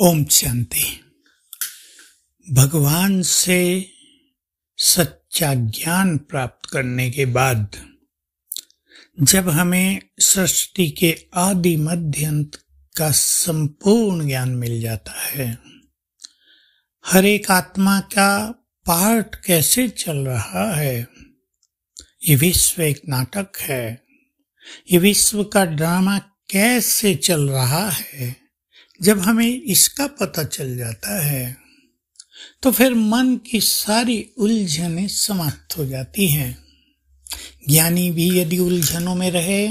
ओम शांति भगवान से सच्चा ज्ञान प्राप्त करने के बाद जब हमें सृष्टि के आदि मध्य अंत का संपूर्ण ज्ञान मिल जाता है हर एक आत्मा का पार्ट कैसे चल रहा है ये विश्व एक नाटक है ये विश्व का ड्रामा कैसे चल रहा है जब हमें इसका पता चल जाता है तो फिर मन की सारी उलझने समाप्त हो जाती हैं ज्ञानी भी यदि उलझनों में रहे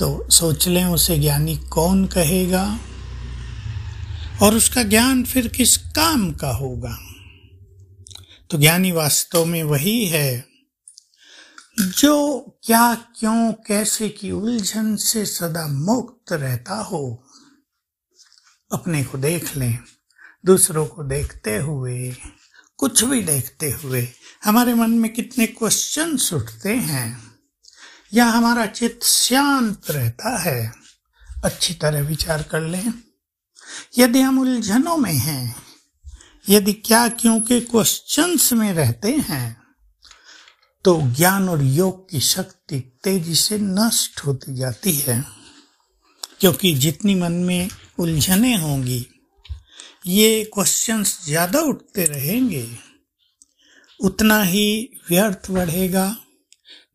तो सोच लें उसे ज्ञानी कौन कहेगा और उसका ज्ञान फिर किस काम का होगा तो ज्ञानी वास्तव में वही है जो क्या क्यों कैसे की उलझन से सदा मुक्त रहता हो अपने को देख लें दूसरों को देखते हुए कुछ भी देखते हुए हमारे मन में कितने क्वेश्चन उठते हैं या हमारा चित्त शांत रहता है अच्छी तरह विचार कर लें यदि हम उलझनों में हैं यदि क्या क्योंकि क्वेश्चंस में रहते हैं तो ज्ञान और योग की शक्ति तेजी से नष्ट होती जाती है क्योंकि जितनी मन में उलझने होंगी ये क्वेश्चंस ज़्यादा उठते रहेंगे उतना ही व्यर्थ बढ़ेगा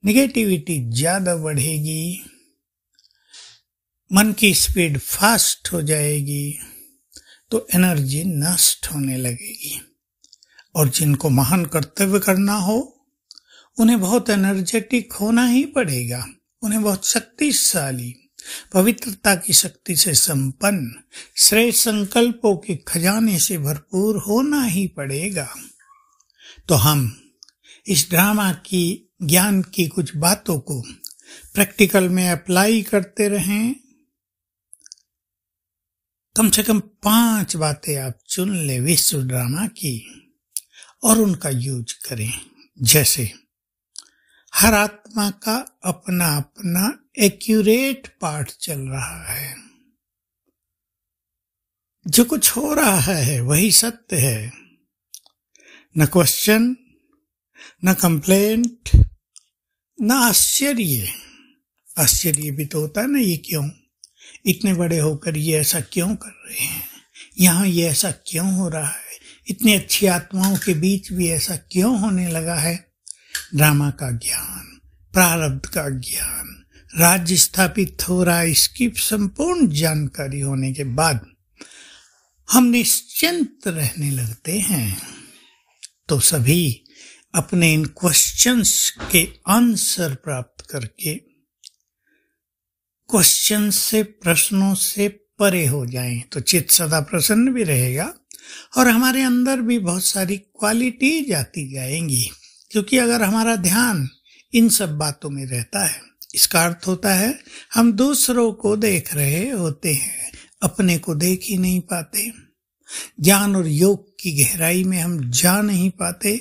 निगेटिविटी ज़्यादा बढ़ेगी मन की स्पीड फास्ट हो जाएगी तो एनर्जी नष्ट होने लगेगी और जिनको महान कर्तव्य करना हो उन्हें बहुत एनर्जेटिक होना ही पड़ेगा उन्हें बहुत शक्तिशाली पवित्रता की शक्ति से संपन्न श्रेय संकल्पों के खजाने से भरपूर होना ही पड़ेगा तो हम इस ड्रामा की ज्ञान की कुछ बातों को प्रैक्टिकल में अप्लाई करते रहें कम से कम पांच बातें आप चुन ले विश्व ड्रामा की और उनका यूज करें जैसे हर आत्मा का अपना अपना एक्यूरेट पार्ट चल रहा है जो कुछ हो रहा है वही सत्य है न क्वेश्चन न कंप्लेंट न आश्चर्य आश्चर्य भी तो होता है ना ये क्यों इतने बड़े होकर ये ऐसा क्यों कर रहे हैं यहाँ ये ऐसा क्यों हो रहा है इतनी अच्छी आत्माओं के बीच भी ऐसा क्यों होने लगा है ड्रामा का ज्ञान प्रारब्ध का ज्ञान राज्य स्थापित हो रहा है इसकी संपूर्ण जानकारी होने के बाद हम निश्चिंत रहने लगते हैं तो सभी अपने इन क्वेश्चंस के आंसर प्राप्त करके क्वेश्चन से प्रश्नों से परे हो जाए तो चित सदा प्रसन्न भी रहेगा और हमारे अंदर भी बहुत सारी क्वालिटी जाती जाएंगी क्योंकि अगर हमारा ध्यान इन सब बातों में रहता है इसका अर्थ होता है हम दूसरों को देख रहे होते हैं अपने को देख ही नहीं पाते ज्ञान और योग की गहराई में हम जा नहीं पाते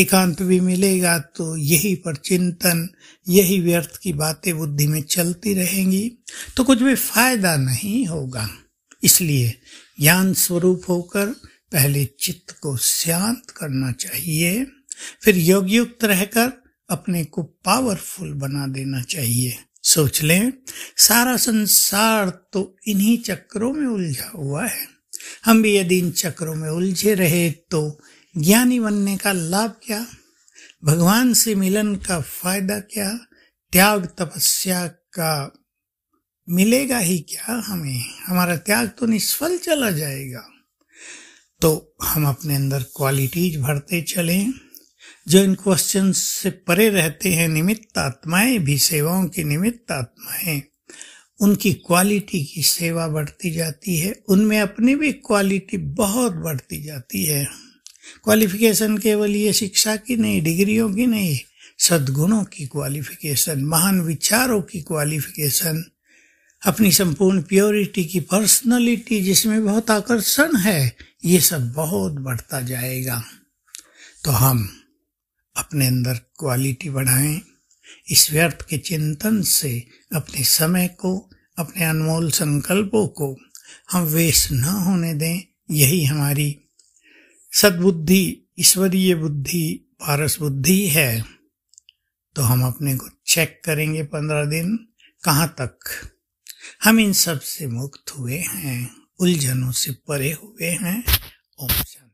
एकांत भी मिलेगा तो यही पर चिंतन यही व्यर्थ की बातें बुद्धि में चलती रहेंगी तो कुछ भी फायदा नहीं होगा इसलिए ज्ञान स्वरूप होकर पहले चित्त को शांत करना चाहिए फिर योगयुक्त रहकर अपने को पावरफुल बना देना चाहिए सोच लें सारा संसार तो इन्हीं चक्रों में उलझा हुआ है हम भी यदि इन चक्रों में उलझे रहे तो ज्ञानी बनने का लाभ क्या भगवान से मिलन का फायदा क्या त्याग तपस्या का मिलेगा ही क्या हमें हमारा त्याग तो निष्फल चला जाएगा तो हम अपने अंदर क्वालिटीज भरते चलें जो इन क्वेश्चन से परे रहते हैं निमित्त आत्माएं भी सेवाओं की निमित्त आत्माएं उनकी क्वालिटी की सेवा बढ़ती जाती है उनमें अपनी भी क्वालिटी बहुत बढ़ती जाती है क्वालिफिकेशन केवल ये शिक्षा की नहीं डिग्रियों की नहीं सद्गुणों की क्वालिफिकेशन महान विचारों की क्वालिफिकेशन अपनी संपूर्ण प्योरिटी की पर्सनालिटी जिसमें बहुत आकर्षण है ये सब बहुत बढ़ता जाएगा तो हम अपने अंदर क्वालिटी बढ़ाएं इस व्यर्थ के चिंतन से अपने समय को अपने अनमोल संकल्पों को हम वेस्ट न होने दें यही हमारी सद्बुद्धि ईश्वरीय बुद्धि पारस बुद्धि है तो हम अपने को चेक करेंगे पंद्रह दिन कहाँ तक हम इन सब से मुक्त हुए हैं उलझनों से परे हुए हैं ओम शांति